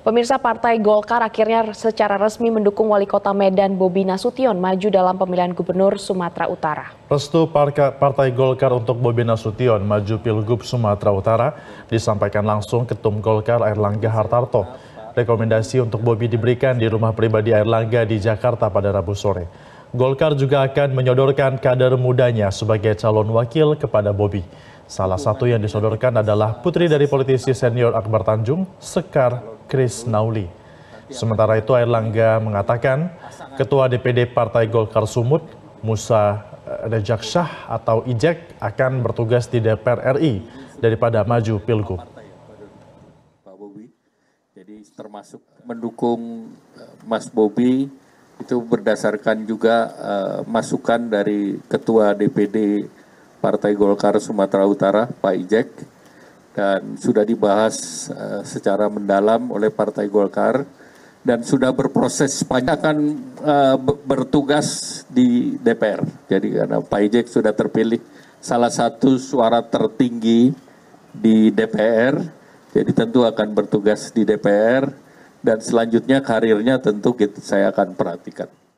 Pemirsa Partai Golkar akhirnya secara resmi mendukung Wali Kota Medan Bobi Nasution maju dalam pemilihan Gubernur Sumatera Utara. Restu Partai Golkar untuk Bobi Nasution maju Pilgub Sumatera Utara disampaikan langsung Ketum Golkar Erlangga Hartarto. Rekomendasi untuk Bobi diberikan di rumah pribadi Erlangga di Jakarta pada Rabu sore. Golkar juga akan menyodorkan kader mudanya sebagai calon wakil kepada Bobi. Salah satu yang disodorkan adalah putri dari politisi senior Akbar Tanjung, Sekar Chris Nauli. Sementara itu Erlangga mengatakan Ketua DPD Partai Golkar Sumut Musa eh, Rejak Syah atau Ijek akan bertugas di DPR RI daripada maju Pilgub. Pak Bobi, jadi termasuk mendukung eh, Mas Bobi itu berdasarkan juga uh, masukan dari Ketua DPD Partai Golkar Sumatera Utara Pak Ijek dan sudah dibahas eh, secara mendalam oleh Partai Golkar dan sudah berproses panjang akan uh, eh, bertugas di DPR. Jadi karena Pak Ijek sudah terpilih salah satu suara tertinggi di DPR, jadi tentu akan bertugas di DPR dan selanjutnya karirnya tentu kita, saya akan perhatikan.